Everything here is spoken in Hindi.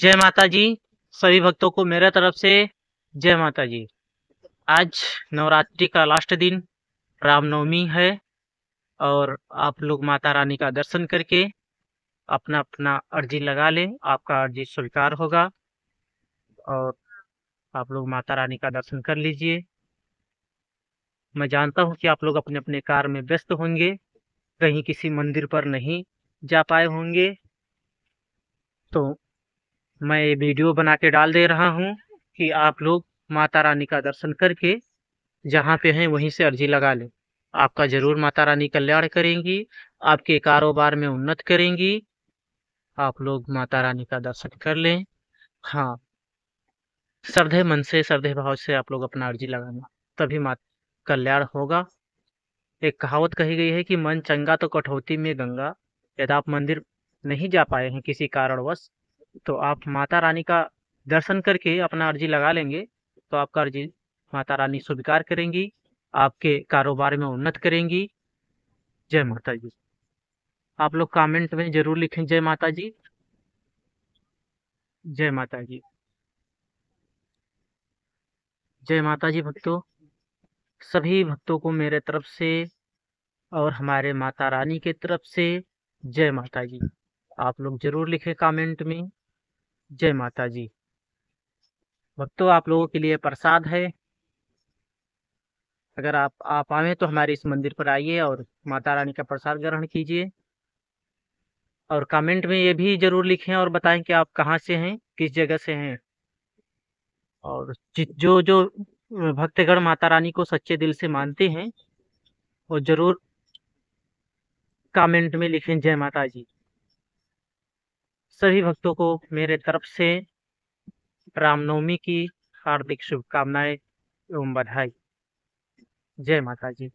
जय माता जी सभी भक्तों को मेरे तरफ से जय माता जी आज नवरात्रि का लास्ट दिन रामनवमी है और आप लोग माता रानी का दर्शन करके अपना अपना अर्जी लगा लें आपका अर्जी स्वीकार होगा और आप लोग माता रानी का दर्शन कर लीजिए मैं जानता हूं कि आप लोग अपने अपने कार में व्यस्त होंगे कहीं किसी मंदिर पर नहीं जा पाए होंगे तो मैं वीडियो बना के डाल दे रहा हूँ कि आप लोग माता रानी का दर्शन करके जहाँ पे हैं वहीं से अर्जी लगा लें आपका ज़रूर माता रानी कल्याण करेंगी आपके कारोबार में उन्नत करेंगी आप लोग माता रानी का दर्शन कर लें हाँ श्रद्धे मन से श्रद्धे भाव से आप लोग अपना अर्जी लगाना तभी मा कल्याण होगा एक कहावत कही गई है कि मन चंगा तो कठौती में गंगा यदि आप मंदिर नहीं जा पाए हैं किसी कारणवश तो आप माता रानी का दर्शन करके अपना अर्जी लगा लेंगे तो आपका अर्जी माता रानी स्वीकार करेंगी आपके कारोबार में उन्नत करेंगी जय माता जी आप लोग कमेंट में जरूर लिखें जय माता जी जय माता जी जय माता जी भक्तों सभी भक्तों को मेरे तरफ से और हमारे माता रानी के तरफ से जय माता जी आप लोग जरूर लिखें कमेंट में जय माता जी भक्तों आप लोगों के लिए प्रसाद है अगर आप आप आवें तो हमारे इस मंदिर पर आइए और माता रानी का प्रसाद ग्रहण कीजिए और कमेंट में ये भी जरूर लिखें और बताएं कि आप कहाँ से हैं किस जगह से हैं और जो जो भक्तगण माता रानी को सच्चे दिल से मानते हैं वो जरूर कमेंट में लिखें जय माता जी सभी भक्तों को मेरे तरफ से रामनवमी की हार्दिक शुभकामनाएं एवं बधाई जय माता जी